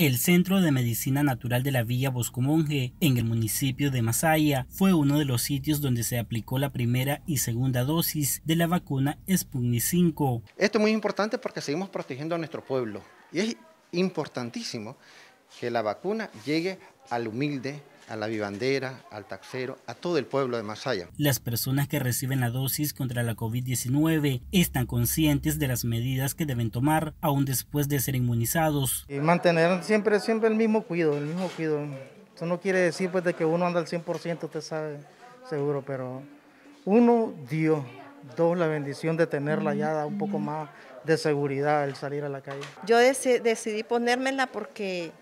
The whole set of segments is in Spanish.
El Centro de Medicina Natural de la Villa Bosco en el municipio de Masaya, fue uno de los sitios donde se aplicó la primera y segunda dosis de la vacuna Sputnik 5. Esto es muy importante porque seguimos protegiendo a nuestro pueblo y es importantísimo que la vacuna llegue al humilde, a la vivandera, al taxero, a todo el pueblo de Masaya. Las personas que reciben la dosis contra la COVID-19 están conscientes de las medidas que deben tomar aún después de ser inmunizados. mantener siempre, siempre el mismo cuidado, el mismo cuidado. Eso no quiere decir pues de que uno anda al 100%, usted sabe, seguro, pero uno, dio dos, la bendición de tenerla ya da un poco más de seguridad al salir a la calle. Yo decidí ponérmela porque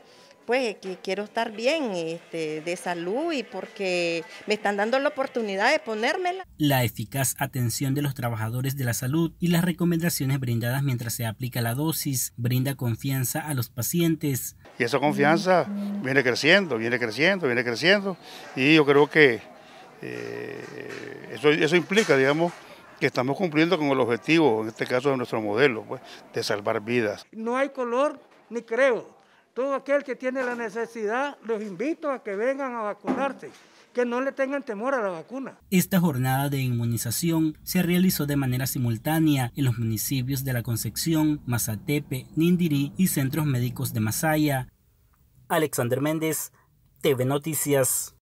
pues que quiero estar bien este, de salud y porque me están dando la oportunidad de ponérmela. La eficaz atención de los trabajadores de la salud y las recomendaciones brindadas mientras se aplica la dosis brinda confianza a los pacientes. Y esa confianza mm. viene creciendo, viene creciendo, viene creciendo y yo creo que eh, eso, eso implica, digamos, que estamos cumpliendo con el objetivo, en este caso de nuestro modelo, pues, de salvar vidas. No hay color ni creo todo aquel que tiene la necesidad, los invito a que vengan a vacunarse que no le tengan temor a la vacuna. Esta jornada de inmunización se realizó de manera simultánea en los municipios de La Concepción, Mazatepe, Nindiri y centros médicos de Masaya. Alexander Méndez, TV Noticias.